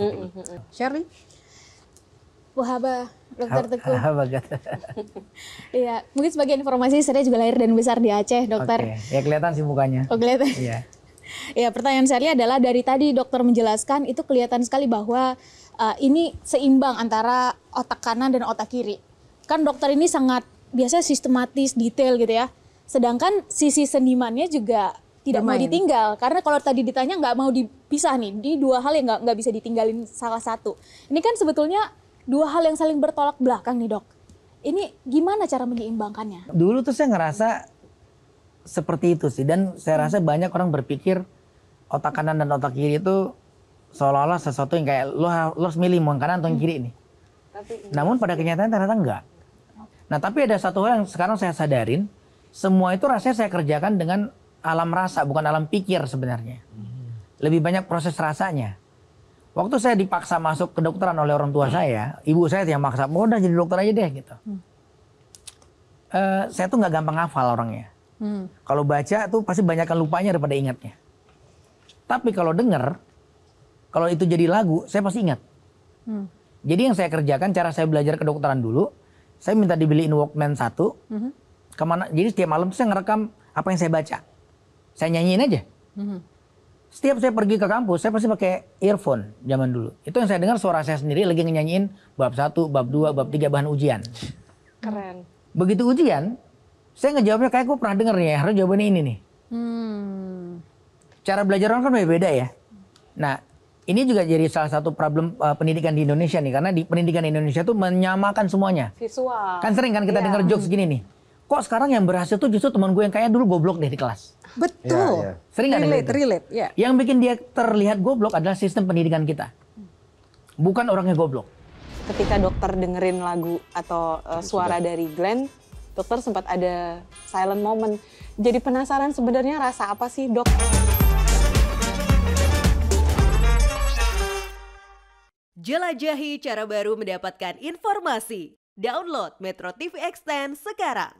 Mm -hmm. Shirley? Wahaba, dokter Teguh. Wahaba, Iya, mungkin sebagai informasi saya juga lahir dan besar di Aceh, dokter. Okay. Ya kelihatan sih mukanya. Oh, kelihatan. Iya. ya, pertanyaan saya adalah dari tadi dokter menjelaskan itu kelihatan sekali bahwa uh, ini seimbang antara otak kanan dan otak kiri. Kan dokter ini sangat biasanya sistematis, detail gitu ya. Sedangkan sisi senimannya juga tidak bermain. mau ditinggal karena kalau tadi ditanya nggak mau dipisah nih ini dua hal yang nggak nggak bisa ditinggalin salah satu ini kan sebetulnya dua hal yang saling bertolak belakang nih dok ini gimana cara menyeimbangkannya dulu tuh saya ngerasa seperti itu sih dan saya hmm. rasa banyak orang berpikir otak kanan dan otak kiri itu seolah-olah sesuatu yang kayak lo, harus milih mau kanan atau yang hmm. kiri ini. Tapi, Namun pada kenyataan ternyata enggak. Nah tapi ada satu hal yang sekarang saya sadarin, semua itu rasanya saya kerjakan dengan alam rasa, bukan alam pikir sebenarnya. Hmm. Lebih banyak proses rasanya. Waktu saya dipaksa masuk kedokteran oleh orang tua saya, ibu saya yang maksa, mau oh, udah jadi dokter aja deh gitu. Hmm. Uh, saya tuh nggak gampang hafal orangnya. Hmm. Kalau baca tuh pasti banyakkan lupanya daripada ingatnya. Tapi kalau denger, kalau itu jadi lagu, saya pasti ingat. Hmm. Jadi yang saya kerjakan, cara saya belajar kedokteran dulu, saya minta dibeliin Walkman satu. Hmm. Kemana? Jadi setiap malam saya ngerekam apa yang saya baca saya nyanyiin aja. Hmm. Setiap saya pergi ke kampus, saya pasti pakai earphone zaman dulu. Itu yang saya dengar suara saya sendiri lagi nyanyiin bab satu bab dua bab tiga bahan ujian. Keren. Begitu ujian, saya ngejawabnya kayak gue pernah denger nih ya, harus jawabannya ini nih. Hmm. Cara belajar orang kan beda-beda ya. Nah, ini juga jadi salah satu problem uh, pendidikan di Indonesia nih karena di pendidikan Indonesia tuh menyamakan semuanya. Visual. Kan sering kan kita yeah. dengar jokes gini nih kok sekarang yang berhasil tuh justru teman gue yang kayak dulu goblok deh di kelas. Betul. Yeah, yeah. Sering relate, ada relate, relate. Iya. Yang bikin dia terlihat goblok adalah sistem pendidikan kita. Bukan orangnya goblok. Ketika dokter dengerin lagu atau uh, suara Sudah. dari Glenn, dokter sempat ada silent moment. Jadi penasaran sebenarnya rasa apa sih dok? Jelajahi cara baru mendapatkan informasi. Download Metro TV Extend sekarang.